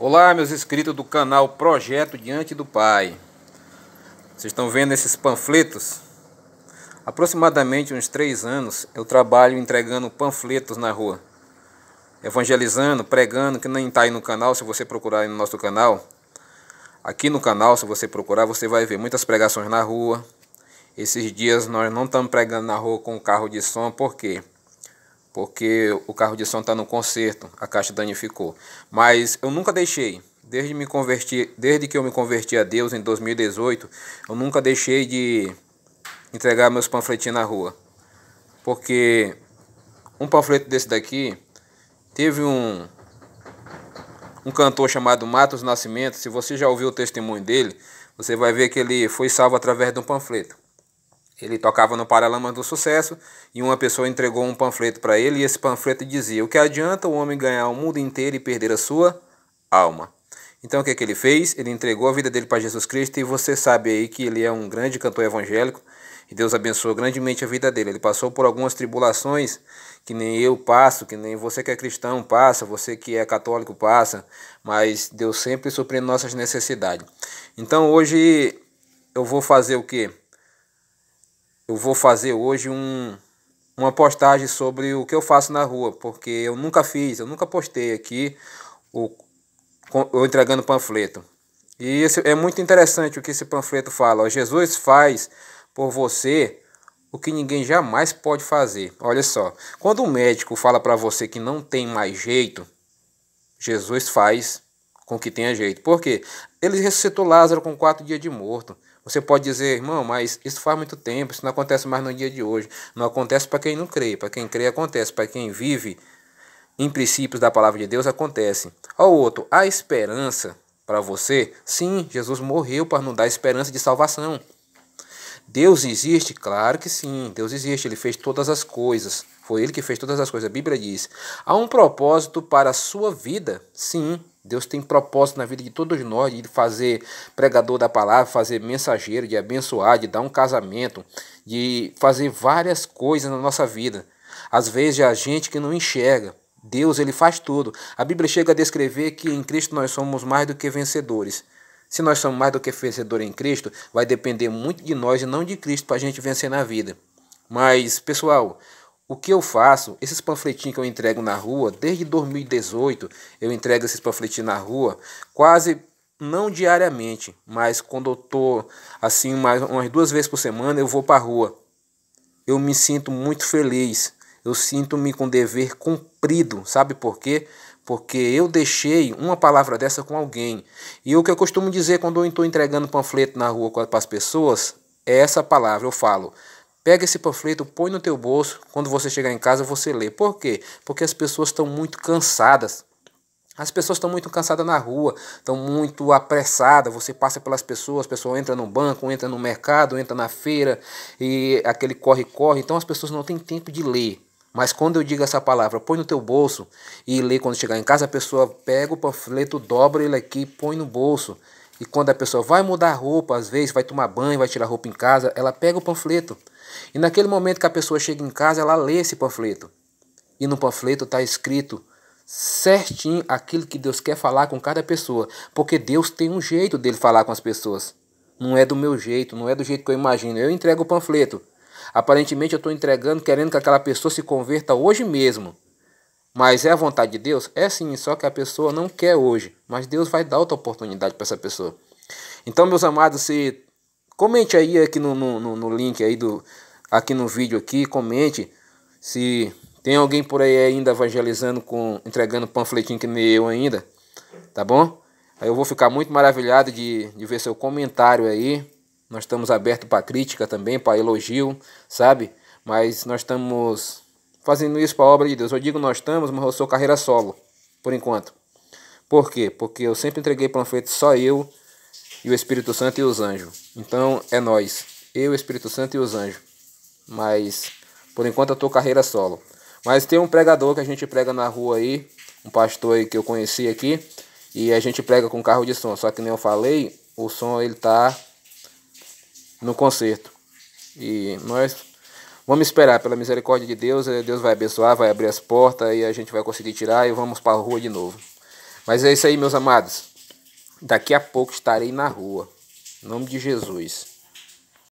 Olá, meus inscritos do canal Projeto Diante do Pai. Vocês estão vendo esses panfletos? Aproximadamente uns três anos eu trabalho entregando panfletos na rua, evangelizando, pregando, que nem está aí no canal, se você procurar aí no nosso canal. Aqui no canal, se você procurar, você vai ver muitas pregações na rua. Esses dias nós não estamos pregando na rua com carro de som, por quê? Porque porque o carro de som está no conserto, a caixa danificou. Mas eu nunca deixei, desde me converti, desde que eu me converti a Deus em 2018, eu nunca deixei de entregar meus panfletinhos na rua. Porque um panfleto desse daqui teve um um cantor chamado Matos Nascimento, se você já ouviu o testemunho dele, você vai ver que ele foi salvo através de um panfleto. Ele tocava no Paralama do Sucesso e uma pessoa entregou um panfleto para ele e esse panfleto dizia: O que adianta o homem ganhar o mundo inteiro e perder a sua alma? Então o que, é que ele fez? Ele entregou a vida dele para Jesus Cristo e você sabe aí que ele é um grande cantor evangélico e Deus abençoou grandemente a vida dele. Ele passou por algumas tribulações que nem eu passo, que nem você que é cristão passa, você que é católico passa, mas Deus sempre suprindo nossas necessidades. Então hoje eu vou fazer o quê? eu vou fazer hoje um, uma postagem sobre o que eu faço na rua, porque eu nunca fiz, eu nunca postei aqui o, eu entregando panfleto. E esse, é muito interessante o que esse panfleto fala. Ó, Jesus faz por você o que ninguém jamais pode fazer. Olha só, quando o um médico fala para você que não tem mais jeito, Jesus faz com que tenha jeito. Por quê? Ele ressuscitou Lázaro com quatro dias de morto. Você pode dizer, irmão, mas isso faz muito tempo, isso não acontece mais no dia de hoje. Não acontece para quem não crê, para quem crê acontece, para quem vive em princípios da palavra de Deus acontece. Ao outro, há esperança para você? Sim, Jesus morreu para nos dar esperança de salvação. Deus existe? Claro que sim, Deus existe, ele fez todas as coisas. Foi ele que fez todas as coisas. A Bíblia diz: há um propósito para a sua vida? Sim, Deus tem propósito na vida de todos nós, de fazer pregador da palavra, fazer mensageiro, de abençoar, de dar um casamento, de fazer várias coisas na nossa vida. Às vezes é a gente que não enxerga. Deus, ele faz tudo. A Bíblia chega a descrever que em Cristo nós somos mais do que vencedores. Se nós somos mais do que vencedores em Cristo, vai depender muito de nós e não de Cristo para a gente vencer na vida. Mas, pessoal, o que eu faço, esses panfletinhos que eu entrego na rua, desde 2018 eu entrego esses panfletinhos na rua, quase não diariamente, mas quando eu tô assim, mais umas duas vezes por semana, eu vou para a rua. Eu me sinto muito feliz. Eu sinto-me com dever cumprido, sabe por quê? Porque eu deixei uma palavra dessa com alguém. E o que eu costumo dizer quando eu estou entregando panfleto na rua para as pessoas é essa palavra. Eu falo: Pega esse panfleto, põe no teu bolso. Quando você chegar em casa, você lê. Por quê? Porque as pessoas estão muito cansadas. As pessoas estão muito cansadas na rua, estão muito apressadas. Você passa pelas pessoas, a pessoa entra no banco, entra no mercado, entra na feira e aquele corre-corre. Então as pessoas não têm tempo de ler. Mas quando eu digo essa palavra, põe no teu bolso e lê quando chegar em casa, a pessoa pega o panfleto, dobra ele aqui, põe no bolso e quando a pessoa vai mudar a roupa, às vezes vai tomar banho, vai tirar roupa em casa, ela pega o panfleto. E naquele momento que a pessoa chega em casa, ela lê esse panfleto. E no panfleto está escrito certinho aquilo que Deus quer falar com cada pessoa. Porque Deus tem um jeito dele falar com as pessoas. Não é do meu jeito, não é do jeito que eu imagino. Eu entrego o panfleto. Aparentemente eu estou entregando querendo que aquela pessoa se converta hoje mesmo. Mas é a vontade de Deus? É sim, só que a pessoa não quer hoje. Mas Deus vai dar outra oportunidade para essa pessoa. Então, meus amados, se comente aí aqui no, no, no link aí do aqui no vídeo aqui, comente se tem alguém por aí ainda evangelizando com entregando panfletinho que nem eu ainda, tá bom? Aí eu vou ficar muito maravilhado de, de ver seu comentário aí. Nós estamos abertos para crítica também, para elogio, sabe? Mas nós estamos fazendo isso para a obra de Deus. Eu digo nós estamos, mas eu sou carreira solo, por enquanto. Por quê? Porque eu sempre entreguei panfleto só eu e o Espírito Santo e os anjos. Então é nós, eu, o Espírito Santo e os anjos. Mas por enquanto eu tô carreira solo. Mas tem um pregador que a gente prega na rua aí, um pastor aí que eu conheci aqui, e a gente prega com carro de som. Só que nem eu falei, o som ele tá no concerto. E nós Vamos esperar pela misericórdia de Deus, eh, Deus vai abençoar, vai abrir as portas e a gente vai conseguir tirar e vamos para a rua de novo. Mas é isso aí, meus amados. Daqui a pouco estarei na rua. Em nome de Jesus.